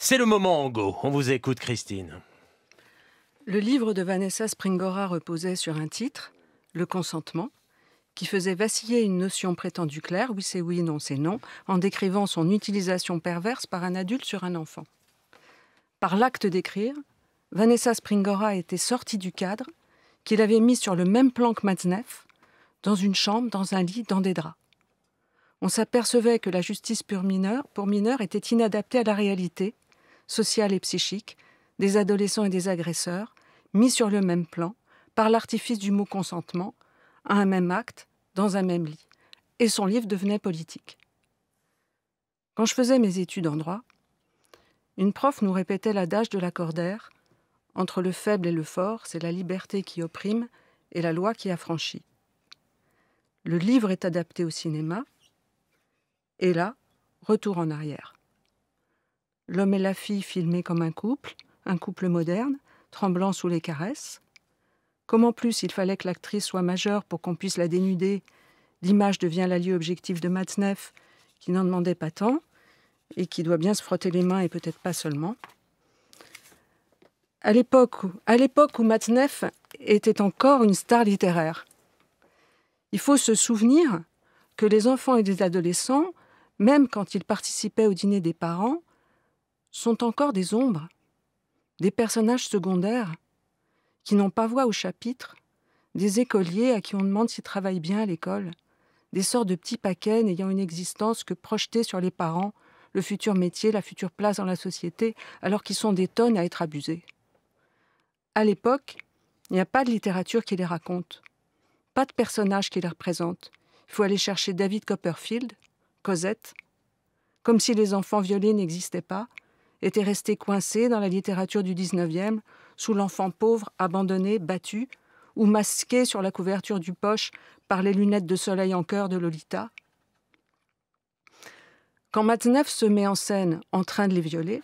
C'est le moment en On vous écoute, Christine. Le livre de Vanessa Springora reposait sur un titre, Le consentement, qui faisait vaciller une notion prétendue claire, oui c'est oui, non c'est non, en décrivant son utilisation perverse par un adulte sur un enfant. Par l'acte d'écrire, Vanessa Springora était sortie du cadre qu'il avait mis sur le même plan que Matzneff, dans une chambre, dans un lit, dans des draps. On s'apercevait que la justice pour mineure pour mineurs était inadaptée à la réalité, social et psychique, des adolescents et des agresseurs, mis sur le même plan, par l'artifice du mot consentement, à un même acte, dans un même lit. Et son livre devenait politique. Quand je faisais mes études en droit, une prof nous répétait l'adage de la cordère entre le faible et le fort, c'est la liberté qui opprime et la loi qui affranchit. Le livre est adapté au cinéma, et là, retour en arrière l'homme et la fille filmés comme un couple, un couple moderne, tremblant sous les caresses. Comment plus il fallait que l'actrice soit majeure pour qu'on puisse la dénuder, l'image devient l'allié objectif de Matzneff, qui n'en demandait pas tant, et qui doit bien se frotter les mains et peut-être pas seulement. À l'époque où, à était encore une star littéraire, il faut se souvenir que les enfants et les adolescents, même quand ils participaient au dîner des parents, sont encore des ombres, des personnages secondaires qui n'ont pas voix au chapitre, des écoliers à qui on demande s'ils travaillent bien à l'école, des sortes de petits paquets n'ayant une existence que projetée sur les parents, le futur métier, la future place dans la société, alors qu'ils sont des tonnes à être abusés. À l'époque, il n'y a pas de littérature qui les raconte, pas de personnages qui les représentent. Il faut aller chercher David Copperfield, Cosette, comme si les enfants violés n'existaient pas, était resté coincé dans la littérature du XIXe sous l'enfant pauvre abandonné, battu, ou masqué sur la couverture du poche par les lunettes de soleil en cœur de Lolita. Quand Matneff se met en scène en train de les violer,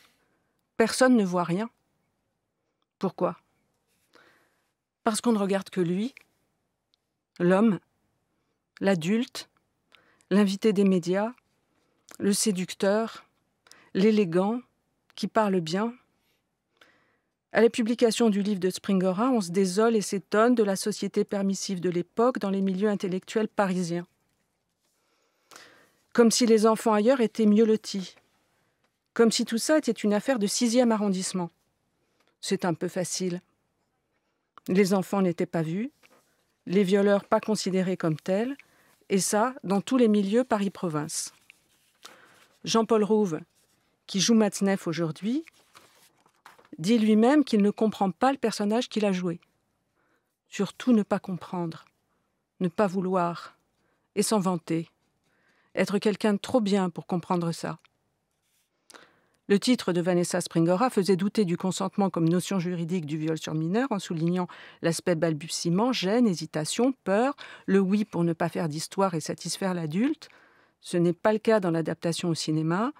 personne ne voit rien. Pourquoi Parce qu'on ne regarde que lui, l'homme, l'adulte, l'invité des médias, le séducteur, l'élégant, qui parle bien. À la publication du livre de Springora, hein, on se désole et s'étonne de la société permissive de l'époque dans les milieux intellectuels parisiens. Comme si les enfants ailleurs étaient mieux lotis. Comme si tout ça était une affaire de sixième arrondissement. C'est un peu facile. Les enfants n'étaient pas vus, les violeurs pas considérés comme tels, et ça dans tous les milieux Paris-Province. Jean-Paul Rouve, qui joue Matzneff aujourd'hui, dit lui-même qu'il ne comprend pas le personnage qu'il a joué. Surtout ne pas comprendre, ne pas vouloir, et s'en vanter, être quelqu'un de trop bien pour comprendre ça. Le titre de Vanessa Springora faisait douter du consentement comme notion juridique du viol sur mineur en soulignant l'aspect balbutiement, gêne, hésitation, peur, le oui pour ne pas faire d'histoire et satisfaire l'adulte. Ce n'est pas le cas dans l'adaptation au cinéma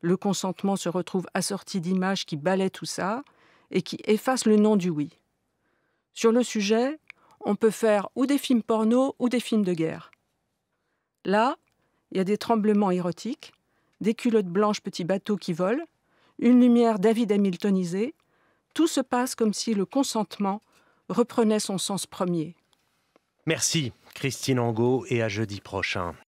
le consentement se retrouve assorti d'images qui balaient tout ça et qui effacent le nom du oui. Sur le sujet, on peut faire ou des films porno ou des films de guerre. Là, il y a des tremblements érotiques, des culottes blanches petits bateaux qui volent, une lumière David Hamiltonisée. Tout se passe comme si le consentement reprenait son sens premier. Merci Christine Angot et à jeudi prochain.